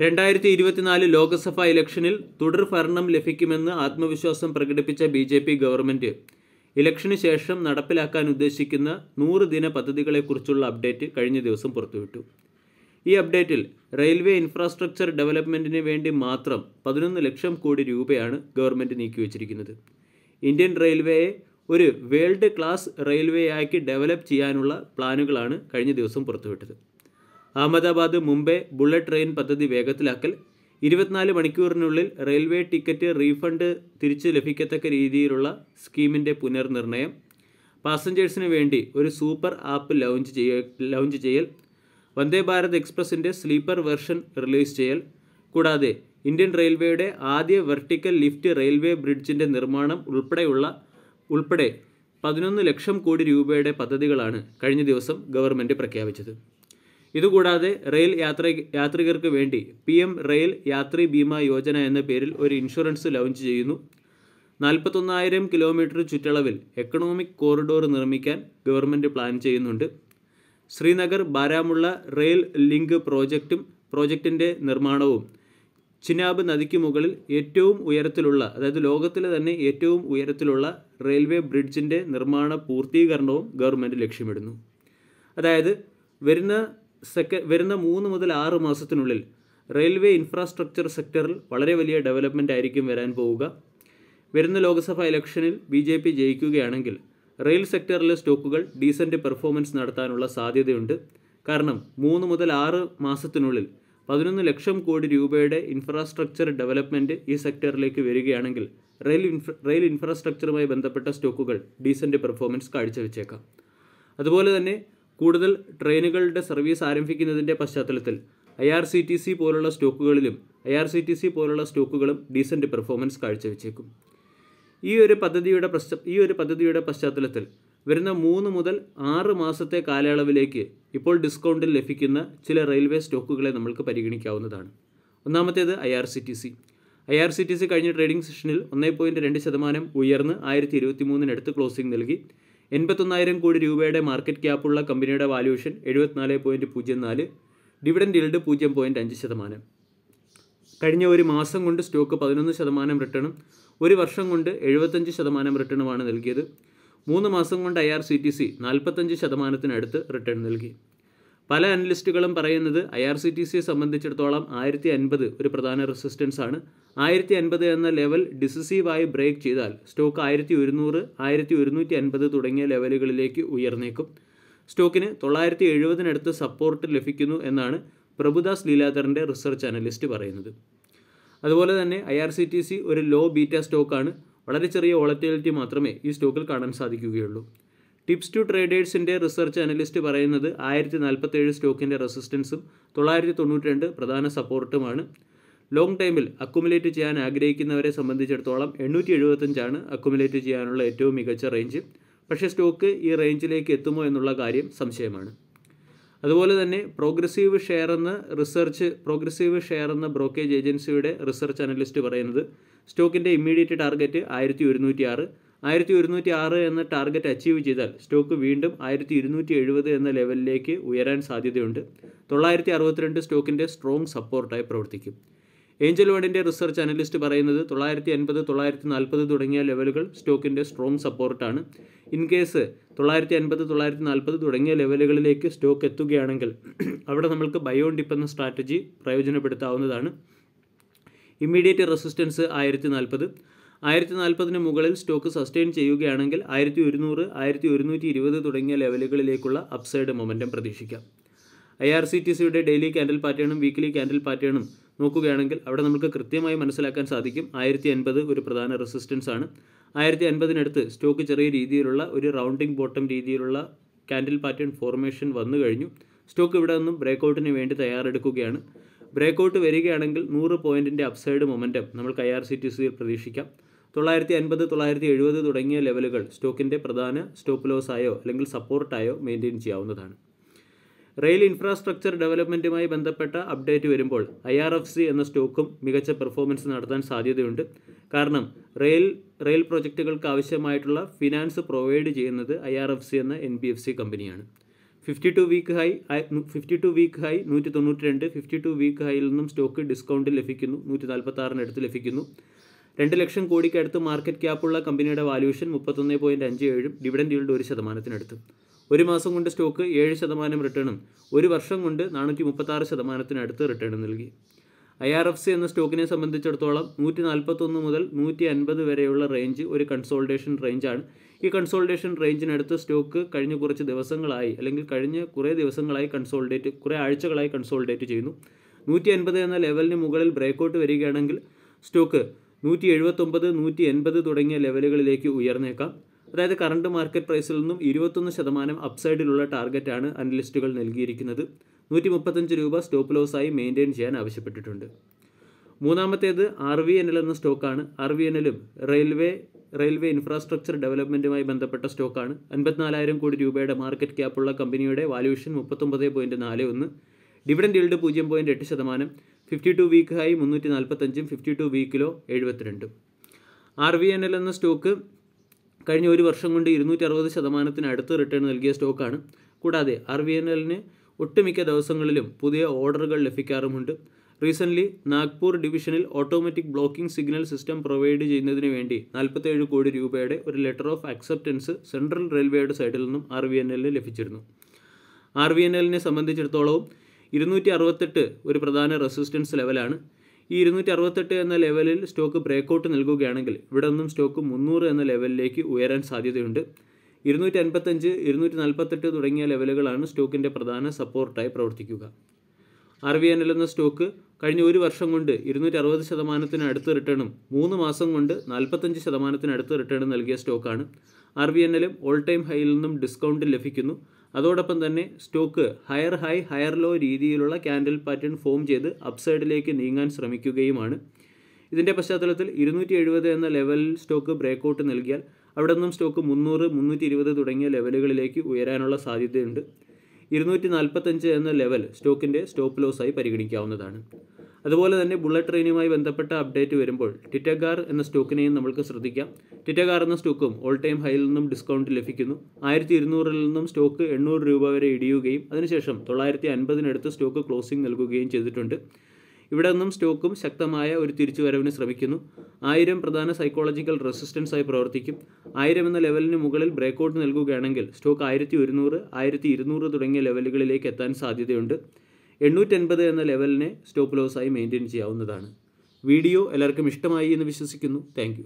രണ്ടായിരത്തി ഇരുപത്തിനാല് ലോക്സഭാ ഇലക്ഷനിൽ തുടർ ഭരണം ലഭിക്കുമെന്ന് ആത്മവിശ്വാസം പ്രകടിപ്പിച്ച ബി ജെ പി ഗവൺമെൻറ് ഇലക്ഷന് ശേഷം നടപ്പിലാക്കാൻ ഉദ്ദേശിക്കുന്ന നൂറ് ദിന പദ്ധതികളെക്കുറിച്ചുള്ള അപ്ഡേറ്റ് കഴിഞ്ഞ ദിവസം പുറത്തുവിട്ടു ഈ അപ്ഡേറ്റിൽ റെയിൽവേ ഇൻഫ്രാസ്ട്രക്ചർ ഡെവലപ്മെൻറ്റിന് വേണ്ടി മാത്രം പതിനൊന്ന് ലക്ഷം കോടി രൂപയാണ് ഗവൺമെൻറ് നീക്കിവച്ചിരിക്കുന്നത് ഇന്ത്യൻ റെയിൽവേയെ ഒരു വേൾഡ് ക്ലാസ് റെയിൽവേ ആക്കി ഡെവലപ്പ് ചെയ്യാനുള്ള പ്ലാനുകളാണ് കഴിഞ്ഞ ദിവസം പുറത്തുവിട്ടത് അഹമ്മദാബാദ് മുംബൈ ബുള്ളറ്റ് ട്രെയിൻ പദ്ധതി വേഗത്തിലാക്കൽ ഇരുപത്തിനാല് മണിക്കൂറിനുള്ളിൽ റെയിൽവേ ടിക്കറ്റ് റീഫണ്ട് തിരിച്ചു ലഭിക്കത്തക്ക രീതിയിലുള്ള സ്കീമിൻ്റെ പുനർനിർണയം പാസഞ്ചേഴ്സിന് വേണ്ടി ഒരു സൂപ്പർ ആപ്പ് ലോഞ്ച് ചെയ്യ ലോഞ്ച് ചെയ്യൽ വന്ദേ ഭാരത് എക്സ്പ്രസിൻ്റെ സ്ലീപ്പർ വെർഷൻ റിലീസ് ചെയ്യൽ കൂടാതെ ഇന്ത്യൻ റെയിൽവേയുടെ ആദ്യ വെർട്ടിക്കൽ ലിഫ്റ്റ് റെയിൽവേ ബ്രിഡ്ജിൻ്റെ നിർമ്മാണം ഉൾപ്പെടെയുള്ള ഉൾപ്പെടെ പതിനൊന്ന് ലക്ഷം കോടി രൂപയുടെ പദ്ധതികളാണ് കഴിഞ്ഞ ദിവസം ഗവൺമെൻറ് പ്രഖ്യാപിച്ചത് ഇതുകൂടാതെ റെയിൽ യാത്ര യാത്രികർക്ക് വേണ്ടി P M rail Yatri Bima Yojana എന്ന പേരിൽ ഒരു ഇൻഷുറൻസ് ലോഞ്ച് ചെയ്യുന്നു നാൽപ്പത്തൊന്നായിരം കിലോമീറ്റർ ചുറ്റളവിൽ എക്കണോമിക് കോറിഡോർ നിർമ്മിക്കാൻ ഗവൺമെൻറ് പ്ലാൻ ചെയ്യുന്നുണ്ട് ശ്രീനഗർ ബാരാമുള്ള റെയിൽ ലിങ്ക് പ്രോജക്റ്റും പ്രോജക്റ്റിൻ്റെ നിർമ്മാണവും ചിനാബ് നദിക്ക് മുകളിൽ ഏറ്റവും ഉയരത്തിലുള്ള അതായത് ലോകത്തിലെ തന്നെ ഏറ്റവും ഉയരത്തിലുള്ള റെയിൽവേ ബ്രിഡ്ജിൻ്റെ നിർമ്മാണ പൂർത്തീകരണവും ഗവൺമെൻറ് ലക്ഷ്യമിടുന്നു അതായത് വരുന്ന സെക്ക വരുന്ന മൂന്ന് മുതൽ ആറ് മാസത്തിനുള്ളിൽ റെയിൽവേ ഇൻഫ്രാസ്ട്രക്ചർ സെക്ടറിൽ വളരെ വലിയ ഡെവലപ്മെൻ്റ് ആയിരിക്കും വരാൻ പോവുക വരുന്ന ലോക്സഭാ ഇലക്ഷനിൽ ബി ജെ പി ജയിക്കുകയാണെങ്കിൽ റെയിൽ സെക്ടറിലെ സ്റ്റോക്കുകൾ ഡീസൻറ്റ് പെർഫോമൻസ് നടത്താനുള്ള സാധ്യതയുണ്ട് കാരണം മൂന്ന് മുതൽ ആറ് മാസത്തിനുള്ളിൽ പതിനൊന്ന് ലക്ഷം കോടി രൂപയുടെ ഇൻഫ്രാസ്ട്രക്ചർ ഡെവലപ്മെൻറ്റ് ഈ സെക്ടറിലേക്ക് വരികയാണെങ്കിൽ റെയിൽ ഇൻഫ്ര റെയിൽ ഇൻഫ്രാസ്ട്രക്ചറുമായി ബന്ധപ്പെട്ട സ്റ്റോക്കുകൾ ഡീസൻറ്റ് പെർഫോമൻസ് കാഴ്ചവെച്ചേക്കാം അതുപോലെ തന്നെ കൂടുതൽ ട്രെയിനുകളുടെ സർവീസ് ആരംഭിക്കുന്നതിൻ്റെ പശ്ചാത്തലത്തിൽ I R C T C പോലുള്ള സ്റ്റോക്കുകളിലും I R C T C പോലുള്ള സ്റ്റോക്കുകളും ഡീസൻറ്റ് പെർഫോമൻസ് കാഴ്ചവെച്ചേക്കും ഈ ഒരു പദ്ധതിയുടെ പ്രശ്ന ഈ ഒരു പദ്ധതിയുടെ പശ്ചാത്തലത്തിൽ വരുന്ന മൂന്ന് മുതൽ ആറ് മാസത്തെ കാലയളവിലേക്ക് ഇപ്പോൾ ഡിസ്കൗണ്ടിൽ ലഭിക്കുന്ന ചില റെയിൽവേ സ്റ്റോക്കുകളെ നമ്മൾക്ക് പരിഗണിക്കാവുന്നതാണ് ഒന്നാമത്തേത് I R C T C I R C T C കഴിഞ്ഞ ട്രേഡിംഗ് സെഷനിൽ ഒന്നേ പോയിൻറ്റ് രണ്ട് ശതമാനം ഉയർന്ന് ആയിരത്തി ഇരുപത്തി മൂന്നിനടുത്ത് ക്ലോസിംഗ് നൽകി എൺപത്തൊന്നായിരം കോടി രൂപയുടെ മാർക്കറ്റ് ക്യാപ്പുള്ള കമ്പനിയുടെ വാല്യൂഷൻ എഴുപത്തിനാല് പോയിൻറ്റ് പൂജ്യം നാല് ഡിവിഡൻഡ് ഈൽഡ് പൂജ്യം പോയിൻറ്റ് അഞ്ച് ശതമാനം കഴിഞ്ഞ ഒരു മാസം കൊണ്ട് സ്റ്റോക്ക് പതിനൊന്ന് ശതമാനം റിട്ടേണും ഒരു വർഷം കൊണ്ട് എഴുപത്തഞ്ച് ശതമാനം റിട്ടേണുമാണ് നൽകിയത് മൂന്ന് മാസം കൊണ്ട് I R C T C നാൽപ്പത്തഞ്ച് ശതമാനത്തിനടുത്ത് റിട്ടേൺ നൽകി പല അനലിസ്റ്റുകളും പറയുന്നത് ഐ ആർ സി ടി സിയെ സംബന്ധിച്ചിടത്തോളം ആയിരത്തി അൻപത് ഒരു പ്രധാന റെസിസ്റ്റൻസ് ആണ് ആയിരത്തി അൻപത് എന്ന ലെവൽ ഡിസിസീവായി ബ്രേക്ക് ചെയ്താൽ സ്റ്റോക്ക് ആയിരത്തി ഒരുന്നൂറ് ആയിരത്തി ഒരുന്നൂറ്റി അൻപത് തുടങ്ങിയ ലെവലുകളിലേക്ക് ഉയർന്നേക്കും സ്റ്റോക്കിന് തൊള്ളായിരത്തി എഴുപതിനടുത്ത് സപ്പോർട്ട് ലഭിക്കുന്നു എന്നാണ് പ്രഭുദാസ് ലീലാധറിൻ്റെ റിസർച്ച് അനലിസ്റ്റ് പറയുന്നത് അതുപോലെ തന്നെ I R C T C ഒരു ലോ ബീറ്റ സ്റ്റോക്കാണ് വളരെ ചെറിയ വോളറ്റിലിറ്റി മാത്രമേ ഈ സ്റ്റോക്കിൽ കാണാൻ സാധിക്കുകയുള്ളൂ ടിപ്സ് ടു ട്രേഡേഴ്സിൻ്റെ റിസർച്ച് അനലിസ്റ്റ് പറയുന്നത് ആയിരത്തി നാൽപ്പത്തേഴ് സ്റ്റോക്കിൻ്റെ റെസിസ്റ്റൻസും തൊള്ളായിരത്തി തൊണ്ണൂറ്റി രണ്ട് പ്രധാന സപ്പോർട്ടുമാണ് ലോങ് ടൈമിൽ അക്കുമുലേറ്റ് ചെയ്യാൻ ആഗ്രഹിക്കുന്നവരെ സംബന്ധിച്ചിടത്തോളം എണ്ണൂറ്റി എഴുപത്തഞ്ചാണ് അക്കുമുലേറ്റ് ചെയ്യാനുള്ള ഏറ്റവും മികച്ച റേഞ്ച് പക്ഷേ സ്റ്റോക്ക് ഈ റേഞ്ചിലേക്ക് എത്തുമോ എന്നുള്ള കാര്യം സംശയമാണ് അതുപോലെ തന്നെ പ്രോഗ്രസീവ് ഷെയർ എന്ന റിസർച്ച് പ്രോഗ്രസീവ് ഷെയർ എന്ന ബ്രോക്കേജ് ഏജൻസിയുടെ റിസർച്ച് അനലിസ്റ്റ് പറയുന്നത് സ്റ്റോക്കിൻ്റെ ഇമ്മീഡിയറ്റ് ടാർഗറ്റ് ആയിരത്തി ഒരുന്നൂറ്റി ആറ് ആയിരത്തി ഒരുന്നൂറ്റി ആറ് എന്ന ടാർഗറ്റ് അച്ചീവ് ചെയ്താൽ സ്റ്റോക്ക് വീണ്ടും ആയിരത്തി ഇരുന്നൂറ്റി എഴുപത് എന്ന ലെവലിലേക്ക് ഉയരാൻ സാധ്യതയുണ്ട് തൊള്ളായിരത്തി അറുപത്തിരണ്ട് സ്റ്റോക്കിൻ്റെ സ്ട്രോങ് സപ്പോർട്ടായി പ്രവർത്തിക്കും ഏഞ്ചൽ വേർഡിൻ്റെ റിസർച്ച് അനലിസ്റ്റ് പറയുന്നത് തൊള്ളായിരത്തി അൻപത് തൊള്ളായിരത്തി നാൽപ്പത് തുടങ്ങിയ ലെവലുകൾ സ്റ്റോക്കിൻ്റെ സ്ട്രോങ് സപ്പോർട്ടാണ് ഇൻ കേസ് തൊള്ളായിരത്തി അൻപത് തൊള്ളായിരത്തി നാൽപ്പത് തുടങ്ങിയ ലെവലുകളിലേക്ക് സ്റ്റോക്ക് എത്തുകയാണെങ്കിൽ അവിടെ നമ്മൾക്ക് ബയോൺ ഡിപ്പ് എന്ന സ്ട്രാറ്റജി പ്രയോജനപ്പെടുത്താവുന്നതാണ് ഇമ്മീഡിയറ്റ് റെസിസ്റ്റൻസ് ആയിരത്തി നാൽപ്പത് ആയിരത്തി നാൽപ്പതിന് മുകളിൽ സ്റ്റോക്ക് സസ്റ്റെയിൻ ചെയ്യുകയാണെങ്കിൽ ആയിരത്തി ഒരുന്നൂറ് ആയിരത്തി ഒരുന്നൂറ്റി ഇരുപത് തുടങ്ങിയ ലെവലുകളിലേക്കുള്ള അപ്സൈഡ് മൊമെൻറ്റം പ്രതീക്ഷിക്കാം ഐ ആർ സി ടി സിയുടെ ഡെയിലി ക്യാൻഡിൽ പാറ്റേണും വീക്കിലി ക്യാൻഡിൽ പാറ്റേണും നോക്കുകയാണെങ്കിൽ അവിടെ നമുക്ക് കൃത്യമായി മനസ്സിലാക്കാൻ സാധിക്കും ആയിരത്തി എൺപത് ഒരു പ്രധാന റെസിസ്റ്റൻസ് ആണ് ആയിരത്തി അൻപതിനടുത്ത് സ്റ്റോക്ക് ചെറിയ രീതിയിലുള്ള ഒരു റൗണ്ടിംഗ് ബോട്ടം രീതിയിലുള്ള ക്യാൻഡിൽ പാറ്റേൺ ഫോർമേഷൻ വന്നു കഴിഞ്ഞു സ്റ്റോക്ക് ഇവിടെ നിന്നും ബ്രേക്കൗട്ടിന് വേണ്ടി തയ്യാറെടുക്കുകയാണ് ബ്രേക്കൗട്ട് വരികയാണെങ്കിൽ നൂറ് പോയിൻറ്റിൻ്റെ അപ്സൈഡ് മൊമെൻറ്റം നമുക്ക് ഐ ആർ സി ടി സിയിൽ പ്രതീക്ഷിക്കാം തൊള്ളായിരത്തി അൻപത് തൊള്ളായിരത്തി എഴുപത് തുടങ്ങിയ ലെവലുകൾ സ്റ്റോക്കിൻ്റെ പ്രധാന സ്റ്റോപ്പ് ലോസായോ അല്ലെങ്കിൽ സപ്പോർട്ടായോ മെയിൻറ്റെയിൻ ചെയ്യാവുന്നതാണ് റെയിൽ ഇൻഫ്രാസ്ട്രക്ചർ ഡെവലപ്മെൻറ്റുമായി ബന്ധപ്പെട്ട അപ്ഡേറ്റ് വരുമ്പോൾ ഐ ആർ എഫ് സി എന്ന സ്റ്റോക്കും മികച്ച പെർഫോമൻസ് നടത്താൻ സാധ്യതയുണ്ട് കാരണം റെയിൽ റെയിൽ പ്രോജക്റ്റുകൾക്ക് ആവശ്യമായിട്ടുള്ള ഫിനാൻസ് പ്രൊവൈഡ് ചെയ്യുന്നത് ഐ ആർ എഫ് സി എന്ന എൻ ബി എഫ് സി കമ്പനിയാണ് fifty two week high fifty two week high നൂറ്റി തൊണ്ണൂറ്റി രണ്ട് ഫിഫ്റ്റി ടു വീക്ക് ഹൈയിൽ നിന്നും സ്റ്റോക്ക് ഡിസ്കൗണ്ട് ലഭിക്കുന്നു നൂറ്റി നാൽപ്പത്തി ആറിനടുത്ത് ലഭിക്കുന്നു രണ്ട് ലക്ഷം അടുത്ത് മാർക്കറ്റ് ക്യാപ്പുള്ള കമ്പനിയുടെ വാല്യൂഷൻ മുപ്പത്തൊന്ന് പോയിൻറ്റ് അഞ്ച് ഏഴും ഡിവിഡൻഡ് ഈൽഡ് ഒരു ശതമാനത്തിനടുത്ത് ഒരു മാസം കൊണ്ട് സ്റ്റോക്ക് ഏഴ് ശതമാനം റിട്ടേണും ഒരു വർഷം കൊണ്ട് നാനൂറ്റി മുപ്പത്താറ് ശതമാനത്തിനടുത്ത് റിട്ടേൺ നൽകി ഐ ആർ എഫ് സി എന്ന സ്റ്റോക്കിനെ സംബന്ധിച്ചിടത്തോളം നൂറ്റി നാൽപ്പത്തൊന്ന് മുതൽ നൂറ്റി അൻപത് വരെയുള്ള റേഞ്ച് ഒരു കൺസോൾട്ടേഷൻ റേഞ്ചാണ് ഈ കൺസോൾട്ടേഷൻ റേഞ്ചിനടുത്ത് സ്റ്റോക്ക് കഴിഞ്ഞ കുറച്ച് ദിവസങ്ങളായി അല്ലെങ്കിൽ കഴിഞ്ഞ കുറേ ദിവസങ്ങളായി കൺസോൾഡേറ്റ് കുറേ ആഴ്ചകളായി കൺസോൾഡേറ്റ് ചെയ്യുന്നു നൂറ്റി അൻപത് എന്ന ലെവലിന് മുകളിൽ ബ്രേക്കൗട്ട് വരികയാണെങ്കിൽ സ്റ്റോക്ക് നൂറ്റി എഴുപത്തൊമ്പത് നൂറ്റി എൺപത് തുടങ്ങിയ ലെവലുകളിലേക്ക് ഉയർന്നേക്കാം അതായത് കറണ്ട് മാർക്കറ്റ് പ്രൈസിൽ നിന്നും ഇരുപത്തൊന്ന് ശതമാനം അപ്സൈഡിലുള്ള ടാർഗറ്റാണ് അനലിസ്റ്റുകൾ നൽകിയിരിക്കുന്നത് നൂറ്റി മുപ്പത്തഞ്ച് രൂപ സ്റ്റോപ്പ് ലോസായി മെയിൻറ്റെയിൻ ചെയ്യാൻ ആവശ്യപ്പെട്ടിട്ടുണ്ട് മൂന്നാമത്തേത് ആർ വി എൻ എൽ എന്ന സ്റ്റോക്കാണ് ആർ വി എൻ എല്ലും റെയിൽവേ റെയിൽവേ ഇൻഫ്രാസ്ട്രക്ചർ ഡെവലപ്മെൻറ്റുമായി ബന്ധപ്പെട്ട സ്റ്റോക്കാണ് അൻപത്തിനാലായിരം കോടി രൂപയുടെ മാർക്കറ്റ് ക്യാപ്പുള്ള കമ്പനിയുടെ വാല്യൂഷൻ മുപ്പത്തൊമ്പത് പോയിൻറ്റ് നാല് ഒന്ന് ഡിവിഡൻഡ് ഈൽഡ് പൂജ്യം പോയിൻറ്റ് എട്ട് ശതമാനം ഫിഫ്റ്റി ടു വീക്ക് ഹൈ മുന്നൂറ്റി നാൽപ്പത്തഞ്ചും ഫിഫ്റ്റി ടു വീക്കിലോ എഴുപത്തിരണ്ടും ആർ വി എൻ എൽ എന്ന സ്റ്റോക്ക് കഴിഞ്ഞ ഒരു വർഷം കൊണ്ട് ഇരുന്നൂറ്റി അറുപത് ശതമാനത്തിന് അടുത്ത് റിട്ടേൺ നൽകിയ സ്റ്റോക്കാണ് കൂടാതെ ആർ വി എൻ എല്ലിന് ഒട്ടുമിക്ക ദിവസങ്ങളിലും പുതിയ ഓർഡറുകൾ ലഭിക്കാറുമുണ്ട് റീസെൻ്റ്ലി നാഗ്പൂർ ഡിവിഷനിൽ automatic blocking signal system provide ചെയ്യുന്നതിന് വേണ്ടി നാൽപ്പത്തേഴ് കോടി രൂപയുടെ ഒരു ലെറ്റർ ഓഫ് അക്സെപ്റ്റൻസ് സെൻട്രൽ റെയിൽവേയുടെ സൈഡിൽ നിന്നും ആർ വി എൻ എല്ലിന് ലഭിച്ചിരുന്നു ആർ വി എൻ എല്ലിനെ സംബന്ധിച്ചിടത്തോളവും ഇരുന്നൂറ്റി അറുപത്തെട്ട് ഒരു പ്രധാന റെസിസ്റ്റൻസ് ലെവലാണ് ഈ ഇരുന്നൂറ്റി അറുപത്തെട്ട് എന്ന ലെവലിൽ സ്റ്റോക്ക് ബ്രേക്ക് ഔട്ട് നൽകുകയാണെങ്കിൽ ഇവിടെ നിന്നും സ്റ്റോക്ക് മുന്നൂറ് എന്ന ലെവലിലേക്ക് ഉയരാൻ സാധ്യതയുണ്ട് ഇരുന്നൂറ്റി അൻപത്തഞ്ച് ഇരുന്നൂറ്റി നാൽപ്പത്തെട്ട് തുടങ്ങിയ ലെവലുകളാണ് സ്റ്റോക്കിൻ്റെ പ്രധാന സപ്പോർട്ടായി പ്രവർത്തിക്കുക ആർ വി എൻ എൽ എന്ന സ്റ്റോക്ക് കഴിഞ്ഞ ഒരു വർഷം കൊണ്ട് ഇരുന്നൂറ്റി അറുപത് ശതമാനത്തിന് അടുത്ത് റിട്ടേണും മൂന്ന് മാസം കൊണ്ട് നാൽപ്പത്തഞ്ച് ശതമാനത്തിന് അടുത്ത് റിട്ടേണും നൽകിയ സ്റ്റോക്കാണ് ആർ വി എൻ എല്ലും ഓൾ ടൈം ഹൈയിൽ നിന്നും ഡിസ്കൗണ്ട് ലഭിക്കുന്നു അതോടൊപ്പം തന്നെ stock higher high higher low രീതിയിലുള്ള ക്യാൻഡിൽ പാറ്റേൺ ഫോം ചെയ്ത് അപ്സൈഡിലേക്ക് നീങ്ങാൻ ശ്രമിക്കുകയുമാണ് ഇതിൻ്റെ പശ്ചാത്തലത്തിൽ ഇരുന്നൂറ്റി എഴുപത് എന്ന ലെവലിൽ സ്റ്റോക്ക് ബ്രേക്കൗട്ട് നൽകിയാൽ അവിടെ നിന്നും സ്റ്റോക്ക് മുന്നൂറ് മുന്നൂറ്റി ഇരുപത് തുടങ്ങിയ ലെവലുകളിലേക്ക് ഉയരാനുള്ള സാധ്യതയുണ്ട് ഇരുന്നൂറ്റി നാൽപ്പത്തഞ്ച് എന്ന ലെവൽ സ്റ്റോക്കിൻ്റെ സ്റ്റോപ്പ് ലോസായി പരിഗണിക്കാവുന്നതാണ് അതുപോലെ തന്നെ ബുള്ളറ്റ് ട്രെയിനുമായി ബന്ധപ്പെട്ട അപ്ഡേറ്റ് വരുമ്പോൾ ടിറ്റഗാർ എന്ന സ്റ്റോക്കിനെയും നമ്മൾക്ക് ശ്രദ്ധിക്കാം ടിറ്റഗാർ എന്ന സ്റ്റോക്കും ഓൾ ടൈം ഹൈയിൽ നിന്നും ഡിസ്കൗണ്ട് ലഭിക്കുന്നു ആയിരത്തി ഇരുന്നൂറിൽ നിന്നും സ്റ്റോക്ക് എണ്ണൂറ് രൂപ വരെ ഇടിയുകയും അതിനുശേഷം തൊള്ളായിരത്തി അൻപതിനടുത്ത് സ്റ്റോക്ക് ക്ലോസിംഗ് നൽകുകയും ചെയ്തിട്ടുണ്ട് ഇവിടെ നിന്നും സ്റ്റോക്കും ശക്തമായ ഒരു തിരിച്ചുവരവിന് ശ്രമിക്കുന്നു ആയിരം പ്രധാന സൈക്കോളജിക്കൽ റെസിസ്റ്റൻസ് ആയി പ്രവർത്തിക്കും ആയിരം എന്ന ലെവലിന് മുകളിൽ ബ്രേക്കൗട്ട് നൽകുകയാണെങ്കിൽ സ്റ്റോക്ക് ആയിരത്തി ഒരുന്നൂറ് ആയിരത്തി ഇരുന്നൂറ് തുടങ്ങിയ ലെവലുകളിലേക്ക് എത്താൻ സാധ്യതയുണ്ട് എണ്ണൂറ്റൻപത് എന്ന ലെവലിനെ സ്റ്റോപ്പ് ലോസായി മെയിൻറ്റെയിൻ ചെയ്യാവുന്നതാണ് വീഡിയോ എല്ലാവർക്കും ഇഷ്ടമായി എന്ന് വിശ്വസിക്കുന്നു താങ്ക്